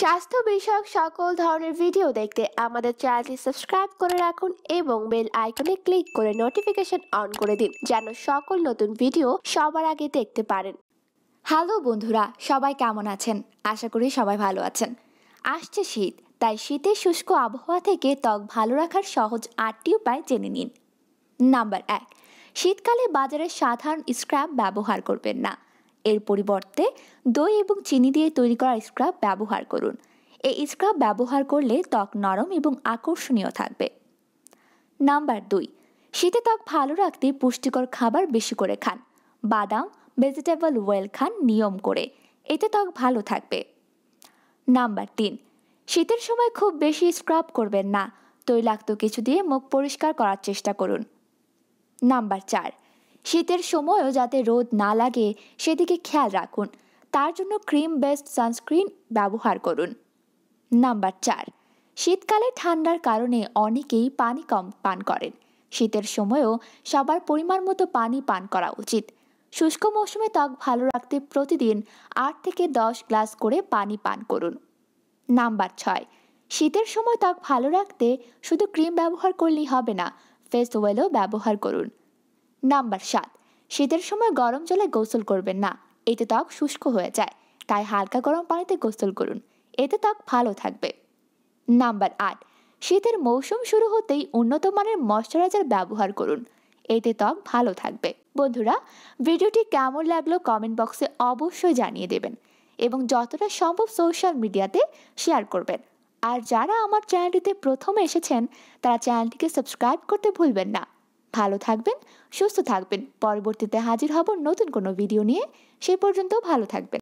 স্বাস্থ্য বিষয়ক সকল ধরনের ভিডিও দেখতে আমাদের চ্যানেলটি সাবস্ক্রাইব করে রাখুন এবং বেল আইকনে ক্লিক করে নোটিফিকেশন অন করে দিন যেন সকল নতুন ভিডিও সবার আগে দেখতে পারেন হ্যালো বন্ধুরা সবাই কেমন আছেন আশা করি সবাই ভালো আছেন আসছে শীত তাই শীতের শুষ্ক আবহাওয়া থেকে ত্বক ভালো রাখার সহজ আটটি উপায় জেনে নিন নাম্বার এক শীতকালে বাজারে সাধারণ স্ক্র্যাপ ব্যবহার করবেন না এর পরিবর্তে দই এবং চিনি দিয়ে তৈরি করা স্ক্রাব ব্যবহার করুন এই স্ক্রাব ব্যবহার করলে ত্বক নরম এবং আকর্ষণীয় থাকবে নাম্বার দুই শীতে ত্বক ভালো রাখতে পুষ্টিকর খাবার বেশি করে খান বাদাম ভেজিটেবল ওয়েল খান নিয়ম করে এতে ত্বক ভালো থাকবে নাম্বার তিন শীতের সময় খুব বেশি স্ক্রাব করবেন না তৈলাক্ত কিছু দিয়ে মুখ পরিষ্কার করার চেষ্টা করুন নাম্বার চার শীতের সময়ও যাতে রোদ না লাগে সেদিকে খেয়াল রাখুন তার জন্য ক্রিম বেসড সানস্ক্রিন ব্যবহার করুন নাম্বার চার শীতকালে ঠান্ডার কারণে অনেকেই পানি কম পান করেন শীতের সময়ও সবার পরিমাণ মতো পানি পান করা উচিত শুষ্ক মৌসুমে ত্বক ভালো রাখতে প্রতিদিন আট থেকে দশ গ্লাস করে পানি পান করুন নাম্বার ছয় শীতের সময় ত্বক ভালো রাখতে শুধু ক্রিম ব্যবহার করলেই হবে না ফেস ওয়েলও ব্যবহার করুন নাম্বার সাত শীতের সময় গরম জলে গোসল করবেন না এতে ত্বক শুষ্ক হয়ে যায় তাই হালকা গরম পানিতে গোসল করুন এতে ত্বক ভালো থাকবে নাম্বার আট শীতের মৌসুম শুরু হতেই উন্নত মানের ময়শ্চারাইজার ব্যবহার করুন এতে ত্বক ভালো থাকবে বন্ধুরা ভিডিওটি কেমন লাগলো কমেন্ট বক্সে অবশ্যই জানিয়ে দেবেন এবং যতটা সম্ভব সোশ্যাল মিডিয়াতে শেয়ার করবেন আর যারা আমার চ্যানেলটিতে প্রথমে এসেছেন তারা চ্যানেলটিকে সাবস্ক্রাইব করতে ভুলবেন না ভালো থাকবেন সুস্থ থাকবেন পরবর্তীতে হাজির হব নতুন কোনো ভিডিও নিয়ে সে পর্যন্ত ভালো থাকবেন